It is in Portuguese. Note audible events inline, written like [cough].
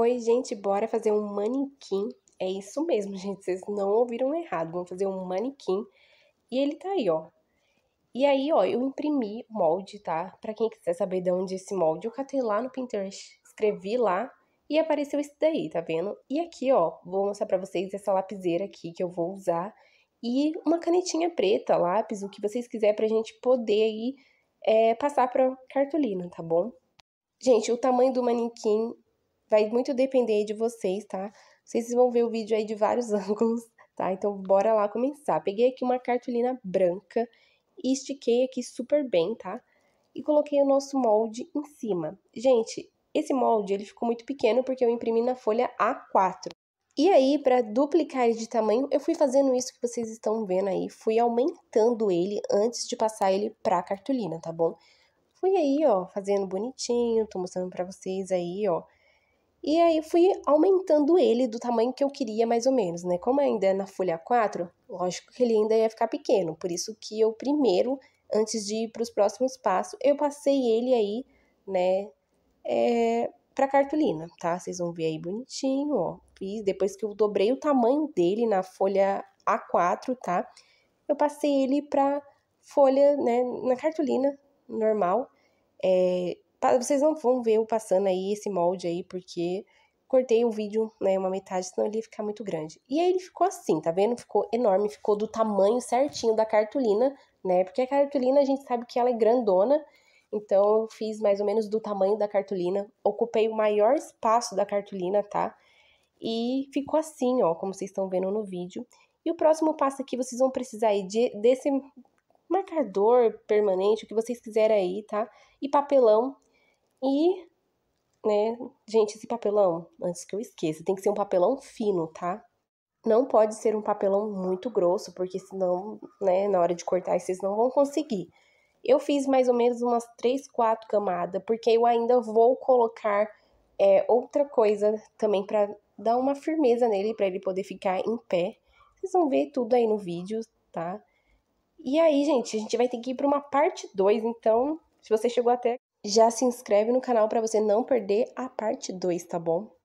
Oi, gente, bora fazer um manequim. É isso mesmo, gente, vocês não ouviram errado. Vamos fazer um manequim. E ele tá aí, ó. E aí, ó, eu imprimi o molde, tá? Pra quem quiser saber de onde é esse molde, eu catei lá no Pinterest, escrevi lá e apareceu esse daí, tá vendo? E aqui, ó, vou mostrar pra vocês essa lapiseira aqui que eu vou usar e uma canetinha preta, lápis, o que vocês quiserem pra gente poder aí é, passar pra cartolina, tá bom? Gente, o tamanho do manequim Vai muito depender de vocês, tá? Vocês vão ver o vídeo aí de vários [laughs] ângulos, tá? Então, bora lá começar. Peguei aqui uma cartolina branca e estiquei aqui super bem, tá? E coloquei o nosso molde em cima. Gente, esse molde, ele ficou muito pequeno porque eu imprimi na folha A4. E aí, para duplicar ele de tamanho, eu fui fazendo isso que vocês estão vendo aí. Fui aumentando ele antes de passar ele pra cartolina, tá bom? Fui aí, ó, fazendo bonitinho, tô mostrando pra vocês aí, ó e aí eu fui aumentando ele do tamanho que eu queria, mais ou menos, né? Como ainda é na folha 4, lógico que ele ainda ia ficar pequeno. Por isso que eu primeiro, antes de ir para os próximos passos, eu passei ele aí, né, é, para cartolina, tá? Vocês vão ver aí bonitinho, ó. e depois que eu dobrei o tamanho dele na folha A4, tá? Eu passei ele para folha, né, na cartolina normal, é, vocês não vão ver eu passando aí esse molde aí, porque cortei o vídeo, né, uma metade, senão ele ia ficar muito grande. E aí ele ficou assim, tá vendo? Ficou enorme, ficou do tamanho certinho da cartolina, né? Porque a cartolina a gente sabe que ela é grandona, então eu fiz mais ou menos do tamanho da cartolina, ocupei o maior espaço da cartolina, tá? E ficou assim, ó, como vocês estão vendo no vídeo. E o próximo passo aqui, vocês vão precisar aí de, desse marcador permanente, o que vocês quiserem aí, tá? E papelão e, né, gente, esse papelão, antes que eu esqueça, tem que ser um papelão fino, tá? Não pode ser um papelão muito grosso, porque senão, né, na hora de cortar, vocês não vão conseguir. Eu fiz mais ou menos umas 3, 4 camadas, porque eu ainda vou colocar é, outra coisa também para dar uma firmeza nele, para ele poder ficar em pé. Vocês vão ver tudo aí no vídeo, tá? E aí, gente, a gente vai ter que ir para uma parte 2, então, se você chegou até já se inscreve no canal para você não perder a parte 2, tá bom?